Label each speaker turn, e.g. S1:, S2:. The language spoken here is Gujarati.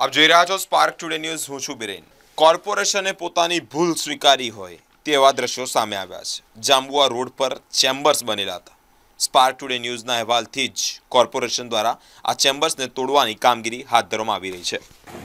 S1: આપ જોઈ રહ્યા છો સ્પાર્ક ટુડે ન્યૂઝ હું છું બિરેન કોર્પોરેશને પોતાની ભૂલ સ્વીકારી હોય તેવા દ્રશ્યો સામે આવ્યા છે જાંબુઆ રોડ પર ચેમ્બર્સ બનેલા હતા સ્પાર્ક ટુડે ન્યૂઝના અહેવાલથી જ કોર્પોરેશન દ્વારા આ ચેમ્બર્સને તોડવાની કામગીરી હાથ ધરવામાં આવી રહી છે